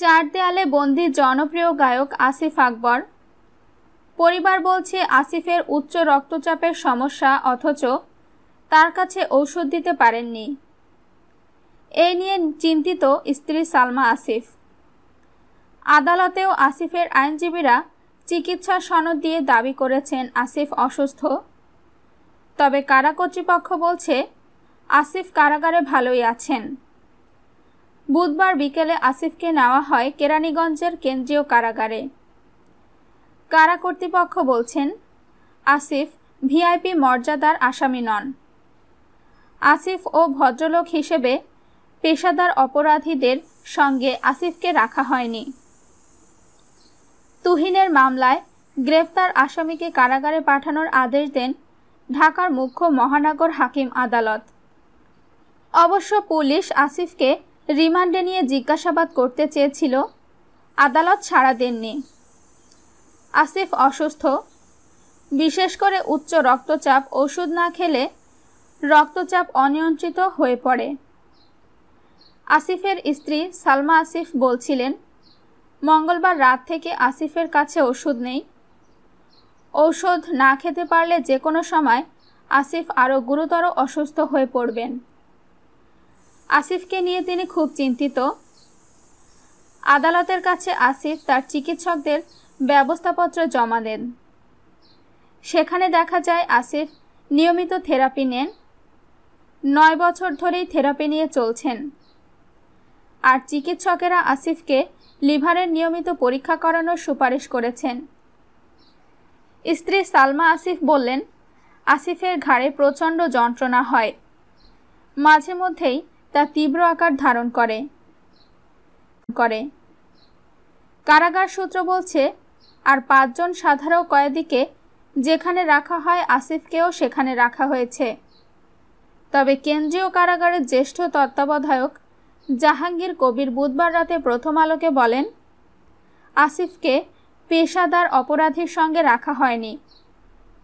চার দেয়ালে বন্দি জনপ্রিয় গায়ক আসিফ আকবর পরিবার বলছে আসিফের উচ্চ রক্তচাপের সমস্যা অথচ তার কাছে ঔষধ দিতে পারেননি এই নিয়ে চিন্তিত স্ত্রী সালমা আসিফ আদালতেও আসিফের আইনজীবীরা চিকিৎসা সনদ দিয়ে দাবি করেছেন আসিফ অসুস্থ তবে কারা কর্তৃপক্ষ বলছে আসিফ কারাগারে ভালোই আছেন বুধবার বিকেলে আসিফকে নেওয়া হয় কেরানীগঞ্জের কেন্দ্রীয় কারাগারে কারা কর্তৃপক্ষ বলছেন আসিফ ভিআইপি মর্যাদার আসামি নন আসিফ ও ভদ্রলোক হিসেবে পেশাদার অপরাধীদের সঙ্গে আসিফকে রাখা হয়নি তুহিনের মামলায় গ্রেফতার আসামিকে কারাগারে পাঠানোর আদেশ দেন ঢাকার মুখ্য মহানগর হাকিম আদালত অবশ্য পুলিশ আসিফকে রিমান্ডে নিয়ে জিজ্ঞাসাবাদ করতে চেয়েছিল আদালত ছাড়া দেননি আসিফ অসুস্থ বিশেষ করে উচ্চ রক্তচাপ ওষুধ না খেলে রক্তচাপ অনিয়ন্ত্রিত হয়ে পড়ে আসিফের স্ত্রী সালমা আসিফ বলছিলেন মঙ্গলবার রাত থেকে আসিফের কাছে ওষুধ নেই ঔষধ না খেতে পারলে যে কোনো সময় আসিফ আরও গুরুতর অসুস্থ হয়ে পড়বেন আসিফকে নিয়ে তিনি খুব চিন্তিত আদালতের কাছে আসিফ তার চিকিৎসকদের ব্যবস্থাপত্র জমা দেন সেখানে দেখা যায় আসিফ নিয়মিত থেরাপি নেন নয় বছর ধরেই থেরাপি নিয়ে চলছেন আর চিকিৎসকেরা আসিফকে লিভারের নিয়মিত পরীক্ষা করানোর সুপারিশ করেছেন স্ত্রী সালমা আসিফ বললেন আসিফের ঘাড়ে প্রচণ্ড যন্ত্রণা হয় মাঝে মধ্যেই তা তীব্র আকার ধারণ করে করে কারাগার সূত্র বলছে আর পাঁচজন সাধারণ কয়েদিকে যেখানে রাখা হয় আসিফকেও সেখানে রাখা হয়েছে তবে কেন্দ্রীয় কারাগারের জ্যেষ্ঠ তত্ত্বাবধায়ক জাহাঙ্গীর কবির বুধবার রাতে প্রথম আলোকে বলেন আসিফকে পেশাদার অপরাধীর সঙ্গে রাখা হয়নি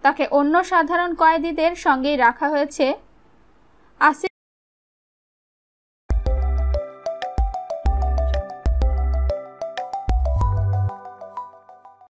তাকে অন্য সাধারণ কয়েদিদের সঙ্গেই রাখা হয়েছে আসিফ